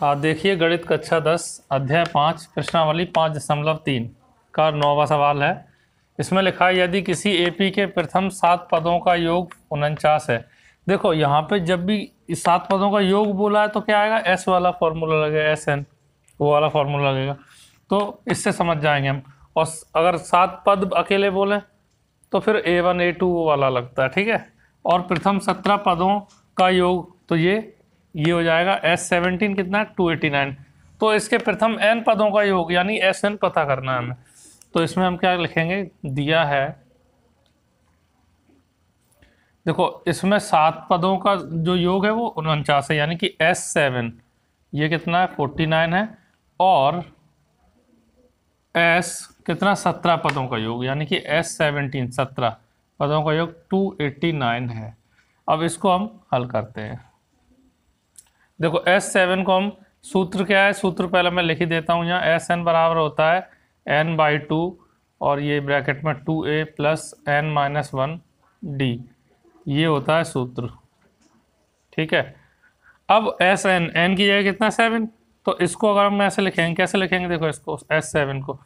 हाँ, देखिए गणित कक्षा दस अध्याय पाँच प्रश्नावली पाँच दशमलव तीन का नौवा सवाल है इसमें लिखा है यदि किसी एपी के प्रथम सात पदों का योग उनचास है देखो यहाँ पे जब भी इस सात पदों का योग बोला है तो क्या आएगा एस वाला फार्मूला लगेगा एस एन वो वाला फार्मूला लगेगा तो इससे समझ जाएंगे हम और अगर सात पद अकेले बोलें तो फिर ए वन ए टू वाला लगता है ठीक है और प्रथम सत्रह पदों का योग तो ये ये हो जाएगा एस सेवनटीन कितना टू एटी नाइन तो इसके प्रथम एन पदों का योग यानी एस एन पता करना है हमें तो इसमें हम क्या लिखेंगे दिया है देखो इसमें सात पदों का जो योग है वो उनचास है यानी कि एस सेवन ये कितना है फोर्टी नाइन है और एस कितना सत्रह पदों का योग यानी कि एस सेवनटीन सत्रह पदों का योग टू एट्टी नाइन है अब इसको हम हल करते हैं देखो एस सेवन को हम सूत्र क्या है सूत्र पहले मैं लिख ही देता हूँ यहाँ एस एन बराबर होता है एन बाई टू और ये ब्रैकेट में टू ए plus N minus one D ये होता है सूत्र ठीक है अब एस एन एन की जगह कितना सेवन तो इसको अगर हम ऐसे लिखेंगे कैसे लिखेंगे देखो इसको एस सेवन को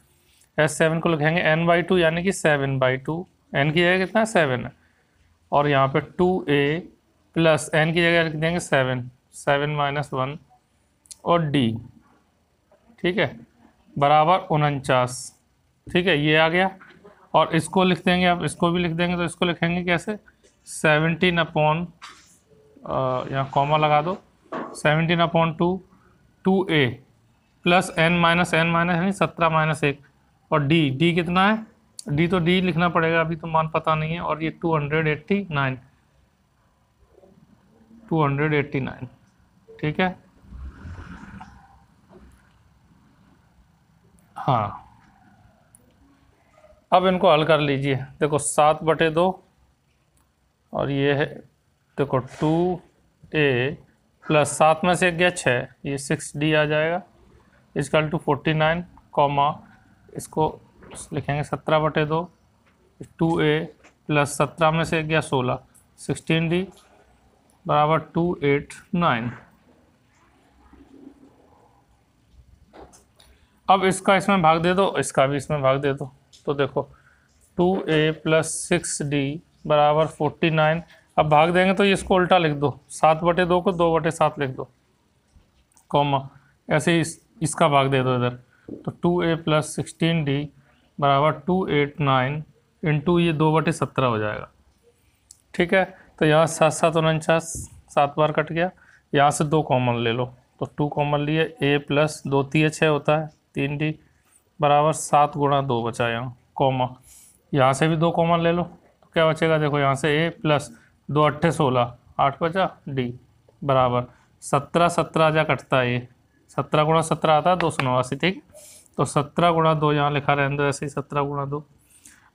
एस सेवन को लिखेंगे एन बाई टू यानी कि सेवन बाई टू एन की जगह कितना सेवन है और यहाँ पर टू ए प्लस एन की जगह लिख देंगे सेवन सेवन माइनस वन और डी ठीक है बराबर उनचास ठीक है ये आ गया और इसको लिख देंगे आप इसको भी लिख देंगे तो इसको लिखेंगे कैसे सेवनटीन अपॉन यहाँ कॉमा लगा दो सेवनटीन अपॉन टू टू ए plus N minus n minus यानी सत्रह माइनस एक और डी डी कितना है डी तो डी लिखना पड़ेगा अभी तो मान पता नहीं है और ये two hundred eighty nine two hundred eighty nine ठीक है हाँ अब इनको हल कर लीजिए देखो सात बटे दो और ये है देखो टू ए प्लस सात में से गया छः ये सिक्स डी आ जाएगा equal two forty nine comma इसको लिखेंगे सत्रह बटे दो टू ए प्लस सत्रह में से गया सोलह सिक्सटीन डी बराबर टू एट नाइन अब इसका इसमें भाग दे दो इसका भी इसमें भाग दे दो तो देखो टू ए प्लस सिक्स डी बराबर फोर्टी नाइन अब भाग देंगे तो इसको उल्टा लिख दो सात बटे दो को दो बटे सात लिख दो कॉमा ऐसे इस, इसका भाग दे दो इधर तो टू ए प्लस सिक्सटीन डी बराबर टू एट नाइन इंटू ये दो बटे सत्रह हो जाएगा ठीक है तो यहाँ सात सात उनचास सात बार कट गया यहाँ से दो कॉमन ले लो तो टू कॉमन लिए ए प्लस दो तीय छः होता है तीन डी बराबर सात गुणा दो बचा यहाँ कॉमा यहाँ से भी दो कॉमन ले लो तो क्या बचेगा देखो यहाँ से ए प्लस दो अट्ठे सोलह आठ बचा डी बराबर सत्रह सत्रह जा कटता है ये सत्रह गुणा सत्रह आता है दो सौ नवासी ठीक तो सत्रह गुणा दो यहाँ लिखा रहे अंदर ऐसे ही सत्रह गुणा दो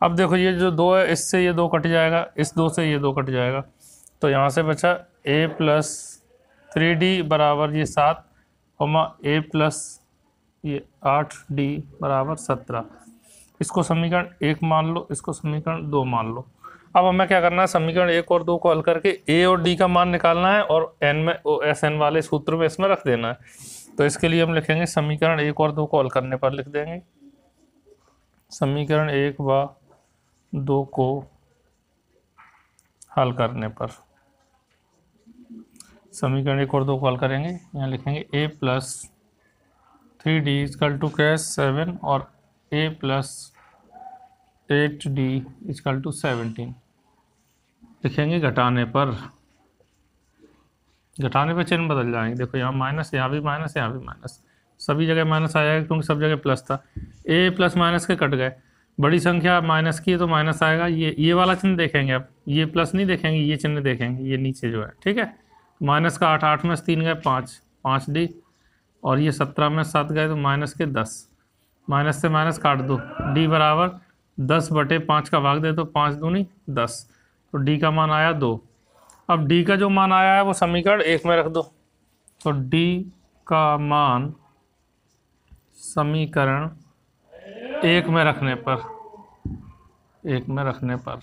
अब देखो ये जो दो है इससे ये दो कट जाएगा इस दो से ये दो कट जाएगा तो यहाँ से बचा ए प्लस थ्री डी बराबर ये सात और ए प्लस ये आठ डी बराबर सत्रह इसको समीकरण एक मान लो इसको समीकरण दो मान लो अब हमें क्या करना है समीकरण एक और दो को हल करके ए और डी का मान निकालना है और एन में ओ एस एन वाले सूत्र में इसमें रख देना है तो इसके लिए हम लिखेंगे समीकरण एक और दो को हल करने पर लिख देंगे समीकरण एक व दो को हल करने पर समीकरण एक और दो को हल करेंगे यहाँ लिखेंगे a plus three d equal two कैश सेवन और a plus eight d equal two seventeen लिखेंगे घटाने पर घटाने पर चिन्ह बदल जाएंगे देखो यहाँ माइनस यहाँ भी माइनस यहाँ भी माइनस सभी जगह माइनस आ जाएगा क्योंकि सब जगह प्लस था ए प्लस माइनस के कट गए बड़ी संख्या माइनस की है तो माइनस आएगा ये ये वाला चिन्ह देखेंगे आप ये प्लस नहीं देखेंगे ये चिन्ह देखेंगे ये नीचे जो है ठीक है माइनस का आठ आठ में से तीन गए पाँच पाँच डी और ये सत्रह में सात गए तो माइनस के दस माइनस से माइनस काट दो डी बराबर दस बटे पाँच का भाग दे तो पाँच दूनी दस तो डी का मान आया दो अब डी का जो मान आया है वो समीकरण एक में रख दो तो डी का मान समीकरण एक में रखने पर एक में रखने पर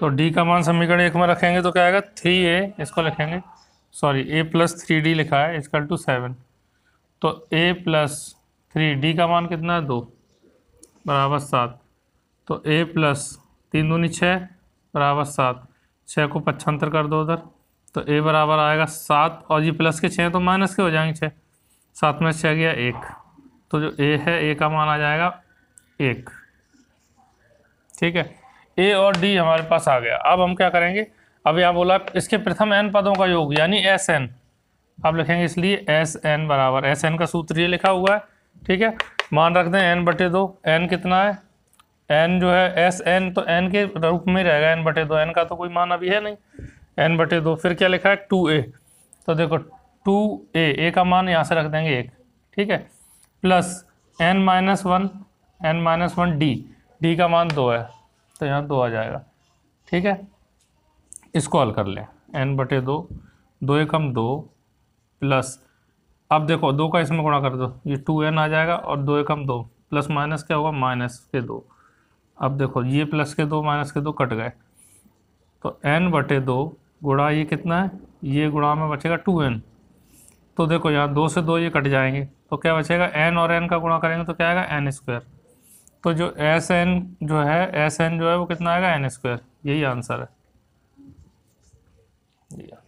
तो डी का मान समीकरण एक में रखेंगे तो क्या आएगा थ्री ए इसको लिखेंगे sorry a plus three d लिखा है इसका टू सेवन तो a प्लस थ्री डी का मान कितना है दो बराबर सात तो a प्लस तीन दूनी छः बराबर सात छः को पच्छांतर कर दो उधर तो a बराबर आएगा सात और ये प्लस के छः तो माइनस के हो जाएंगे छः सात में छः गया एक तो जो a है a का मान आ जाएगा एक ठीक है a और d हमारे पास आ गया अब हम क्या करेंगे अब यहाँ बोला इसके प्रथम n पदों का योग यानी एस एन आप लिखेंगे इसलिए एस एन बराबर एस एन का सूत्र ये लिखा हुआ है ठीक है मान रख दें एन बटे दो एन कितना है एन जो है एस एन तो एन के रूप में रहेगा एन बटे दो एन का तो कोई मान अभी है नहीं एन बटे दो फिर क्या लिखा है टू ए तो देखो टू ए ए का मान यहाँ से रख देंगे एक ठीक है plus N minus one n minus one d d का मान दो है तो यहाँ दो आ जाएगा ठीक है इसको हल कर लें एन बटे दो दो एकम दो प्लस अब देखो दो का इसमें गुणा कर दो ये टू एन आ जाएगा और दो एकम दो प्लस माइनस क्या होगा माइनस के दो अब देखो ये प्लस के दो माइनस के दो कट गए तो एन बटे दो गुणा ये कितना है ये गुणा में बचेगा टू एन तो देखो यहाँ दो से दो ये कट जाएंगे तो क्या बचेगा एन और एन का गुणा करेंगे तो क्या आएगा एन स्क्वायर तो जो एस एन जो है एस एन जो है वो कितना आएगा एन स्क्वायर यही आंसर है